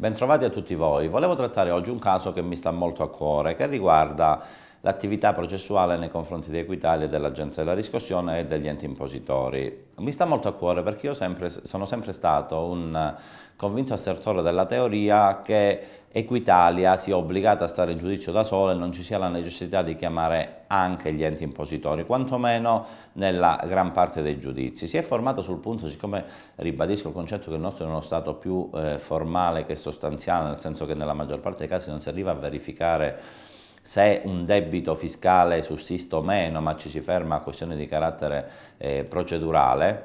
Bentrovati a tutti voi. Volevo trattare oggi un caso che mi sta molto a cuore, che riguarda l'attività processuale nei confronti di Equitalia e dell'Agenzia della Riscossione e degli enti impositori. Mi sta molto a cuore perché io sempre, sono sempre stato un eh, convinto assertore della teoria che Equitalia sia obbligata a stare in giudizio da sola e non ci sia la necessità di chiamare anche gli enti impositori, quantomeno nella gran parte dei giudizi. Si è formato sul punto, siccome ribadisco il concetto che il nostro è uno stato più eh, formale che sostanziale, nel senso che nella maggior parte dei casi non si arriva a verificare se un debito fiscale sussiste o meno, ma ci si ferma a questioni di carattere eh, procedurale,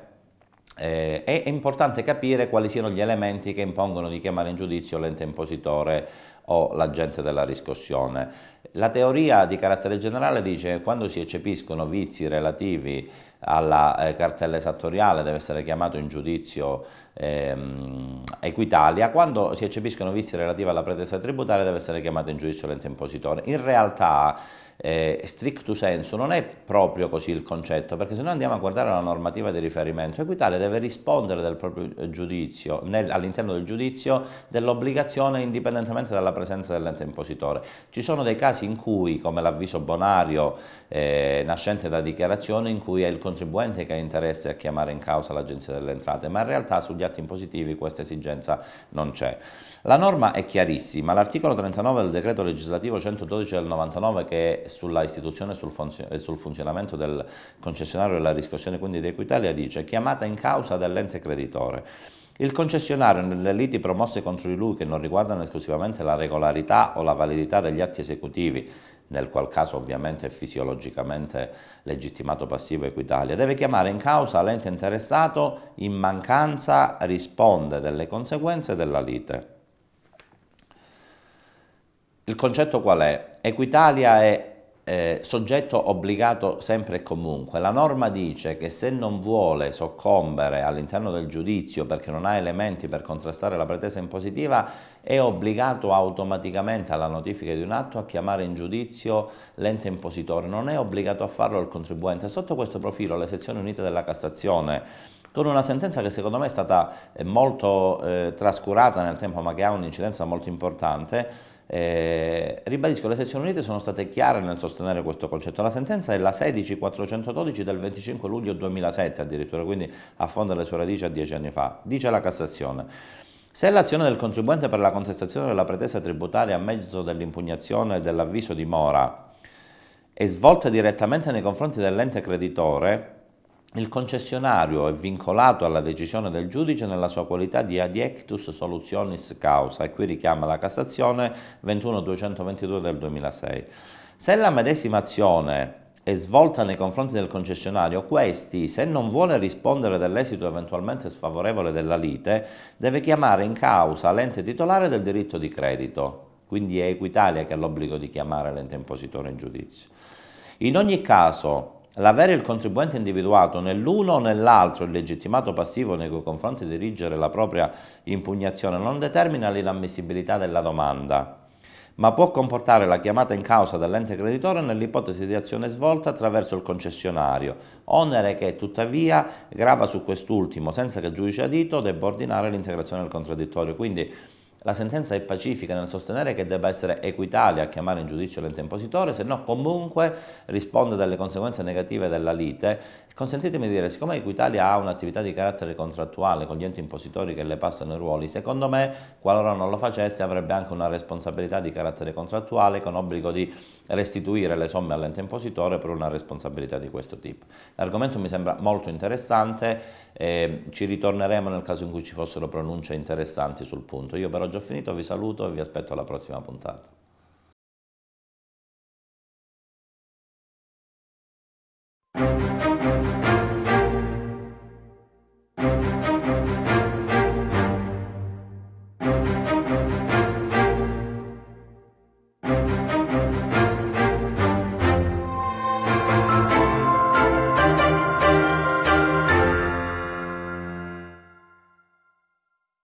eh, è importante capire quali siano gli elementi che impongono di chiamare in giudizio l'ente impositore o l'agente della riscossione. La teoria di carattere generale dice che quando si eccepiscono vizi relativi alla eh, cartella esattoriale deve essere chiamato in giudizio ehm, Equitalia, quando si eccepiscono vizi relativi alla pretesa tributaria deve essere chiamato in giudizio l'ente impositore. In realtà eh, stricto senso non è proprio così il concetto, perché se noi andiamo a guardare la normativa di riferimento, Equitalia deve rispondere del proprio eh, giudizio, all'interno del giudizio, dell'obbligazione indipendentemente dalla presenza dell'ente impositore. Ci sono dei casi in cui, come l'avviso bonario eh, nascente da dichiarazione, in cui è il contribuente che ha interesse a chiamare in causa l'Agenzia delle Entrate, ma in realtà sugli atti impositivi questa esigenza non c'è. La norma è chiarissima, l'articolo 39 del decreto legislativo 112 del 99 che è sulla istituzione e sul, funzionamento del concessionario e la riscossione quindi di Equitalia dice chiamata in causa dell'ente creditore. Il concessionario nelle liti promosse contro di lui che non riguardano esclusivamente la regolarità o la validità degli atti esecutivi, nel qual caso ovviamente è fisiologicamente legittimato passivo Equitalia, deve chiamare in causa l'ente interessato in mancanza risponde delle conseguenze della lite. Il concetto qual è? Equitalia è eh, soggetto obbligato sempre e comunque. La norma dice che se non vuole soccombere all'interno del giudizio perché non ha elementi per contrastare la pretesa impositiva, è obbligato automaticamente alla notifica di un atto a chiamare in giudizio l'ente impositore, non è obbligato a farlo il contribuente. Sotto questo profilo le sezioni unite della Cassazione con una sentenza che secondo me è stata eh, molto eh, trascurata nel tempo ma che ha un'incidenza molto importante, eh, ribadisco, le sezioni unite sono state chiare nel sostenere questo concetto. La sentenza è la 16412 del 25 luglio 2007 addirittura, quindi affonda le sue radici a dieci anni fa. Dice la Cassazione. Se l'azione del contribuente per la contestazione della pretesa tributaria a mezzo dell'impugnazione dell'avviso di mora è svolta direttamente nei confronti dell'ente creditore, il concessionario è vincolato alla decisione del giudice nella sua qualità di adiectus solutionis causa e qui richiama la Cassazione 21222 del 2006. Se la medesima azione è svolta nei confronti del concessionario, questi, se non vuole rispondere dell'esito eventualmente sfavorevole della lite, deve chiamare in causa l'ente titolare del diritto di credito. Quindi è Equitalia che ha l'obbligo di chiamare l'ente impositore in giudizio. In ogni caso, L'avere il contribuente individuato nell'uno o nell'altro il legittimato passivo nei cui confronti dirigere la propria impugnazione non determina l'inammissibilità della domanda, ma può comportare la chiamata in causa dall'ente creditore nell'ipotesi di azione svolta attraverso il concessionario, onere che tuttavia grava su quest'ultimo senza che il giudice adito debba ordinare l'integrazione del contraddittorio. Quindi la sentenza è pacifica nel sostenere che debba essere Equitalia a chiamare in giudizio l'ente impositore, se no comunque risponde delle conseguenze negative della lite Consentitemi di dire, siccome Equitalia ha un'attività di carattere contrattuale con gli enti impositori che le passano i ruoli, secondo me, qualora non lo facesse, avrebbe anche una responsabilità di carattere contrattuale con obbligo di restituire le somme all'ente impositore per una responsabilità di questo tipo. L'argomento mi sembra molto interessante, eh, ci ritorneremo nel caso in cui ci fossero pronunce interessanti sul punto. Io per oggi ho finito, vi saluto e vi aspetto alla prossima puntata.